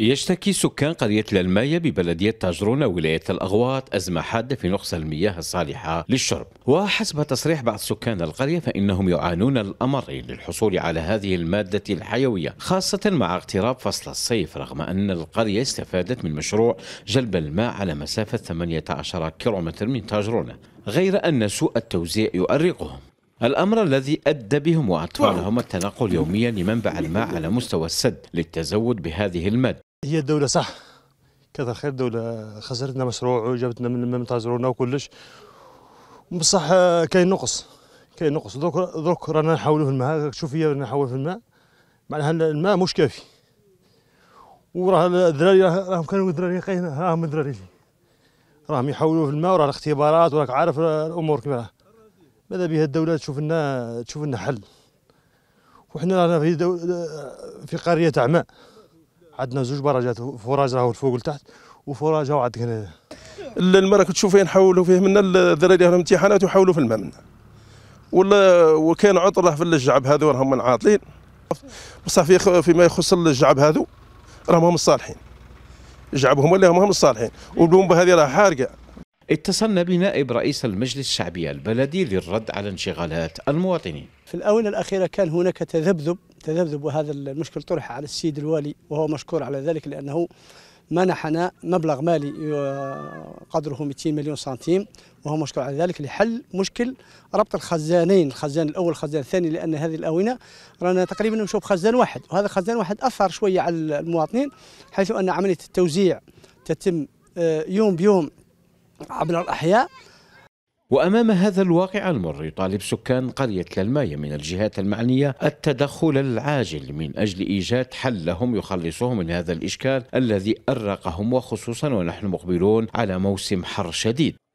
يشتكي سكان قرية للماية ببلدية تاجرون ولاية الأغواط أزمة حادة في نقص المياه الصالحة للشرب وحسب تصريح بعض سكان القرية فإنهم يعانون الأمرين للحصول على هذه المادة الحيوية خاصة مع اقتراب فصل الصيف رغم أن القرية استفادت من مشروع جلب الماء على مسافة 18 كيلومتر من تاجرون غير أن سوء التوزيع يؤرقهم الأمر الذي أدى بهم وأطفالهم التنقل يوميا لمنبع الماء على مستوى السد للتزود بهذه المادة هي الدولة صح كثر خير الدولة خسرتنا مشروع وجابتنا من منتظرونا وكلش بصح كاين نقص كاين نقص دروك دروك رانا نحاولوا في الماء شوف هي نحاول في الماء معناها الماء مش كافي وراه الدراري راهم كانوا الدراري راهم الدراري راهم يحاولوا في الماء وراه الاختبارات وراك عارف الامور كيما ماذا بها الدوله تشوف لنا تشوف لنا حل وحنا رانا في دو... في قريه تاع ماء عندنا زوج برجات فراج راهو الفوق لتحت وفراج راهو عندك هنا المرة كتشوف فين حولوا فيه منا الدراري راهم امتحانات وحولوا في الماء منا ولا وكان عطر في الجعب هذو راهم من عاطلين بصح في فيما يخص الجعب هذو راهم هم الصالحين جعبهم اللي هم هم الصالحين والبومبه هذه راه حارقه اتصلنا بنائب رئيس المجلس الشعبي البلدي للرد على انشغالات المواطنين في الآونة الأخيرة كان هناك تذبذب تذبذب وهذا المشكل طرح على السيد الوالي وهو مشكور على ذلك لأنه منحنا مبلغ مالي آه، قدره 200 مليون سنتيم وهو مشكور على ذلك لحل مشكل ربط الخزانين الخزان الاول والخزان الثاني لان هذه الاونه رانا تقريبا نمشوا بخزان واحد وهذا الخزان واحد اثر شويه على المواطنين حيث ان عمليه التوزيع تتم آه، يوم بيوم عبر الأحياء وأمام هذا الواقع المر يطالب سكان قرية للماية من الجهات المعنية التدخل العاجل من أجل إيجاد حل لهم يخلصهم من هذا الإشكال الذي أرقهم وخصوصا ونحن مقبلون على موسم حر شديد